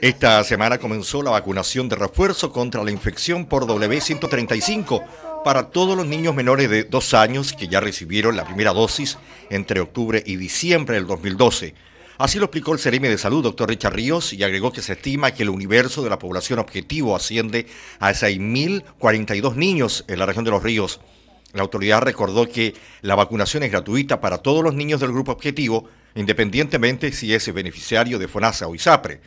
Esta semana comenzó la vacunación de refuerzo contra la infección por W135 para todos los niños menores de 2 años que ya recibieron la primera dosis entre octubre y diciembre del 2012. Así lo explicó el Ceremi de Salud, doctor Richard Ríos, y agregó que se estima que el universo de la población objetivo asciende a 6.042 niños en la región de los ríos. La autoridad recordó que la vacunación es gratuita para todos los niños del grupo objetivo, independientemente si es beneficiario de FONASA o ISAPRE.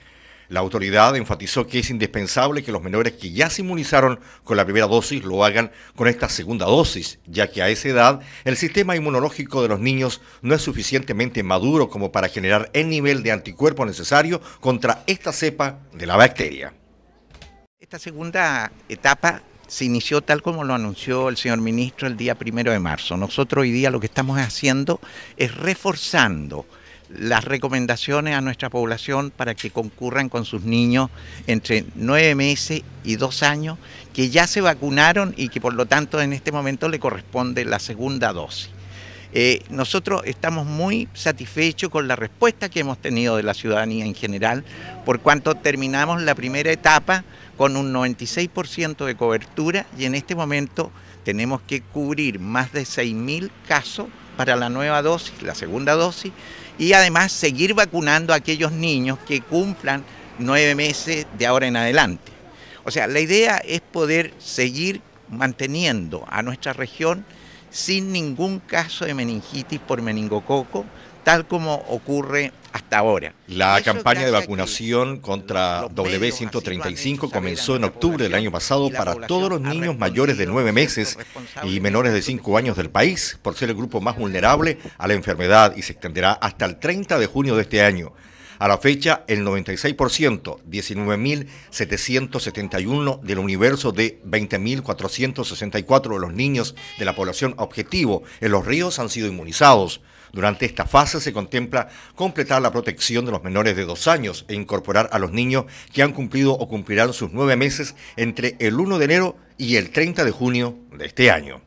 La autoridad enfatizó que es indispensable que los menores que ya se inmunizaron con la primera dosis lo hagan con esta segunda dosis, ya que a esa edad el sistema inmunológico de los niños no es suficientemente maduro como para generar el nivel de anticuerpo necesario contra esta cepa de la bacteria. Esta segunda etapa se inició tal como lo anunció el señor ministro el día primero de marzo. Nosotros hoy día lo que estamos haciendo es reforzando las recomendaciones a nuestra población para que concurran con sus niños entre nueve meses y dos años que ya se vacunaron y que por lo tanto en este momento le corresponde la segunda dosis. Eh, nosotros estamos muy satisfechos con la respuesta que hemos tenido de la ciudadanía en general, por cuanto terminamos la primera etapa con un 96% de cobertura y en este momento tenemos que cubrir más de 6.000 casos para la nueva dosis, la segunda dosis, y además seguir vacunando a aquellos niños que cumplan nueve meses de ahora en adelante. O sea, la idea es poder seguir manteniendo a nuestra región sin ningún caso de meningitis por meningococo, tal como ocurre hasta ahora. La campaña de vacunación contra W135 comenzó en octubre del año pasado para todos los niños mayores de 9 meses y menores de 5 años del país, por ser el grupo más vulnerable a la enfermedad y se extenderá hasta el 30 de junio de este año. A la fecha, el 96%, 19.771 del universo de 20.464 de los niños de la población objetivo en los ríos han sido inmunizados. Durante esta fase se contempla completar la protección de los menores de dos años e incorporar a los niños que han cumplido o cumplirán sus nueve meses entre el 1 de enero y el 30 de junio de este año.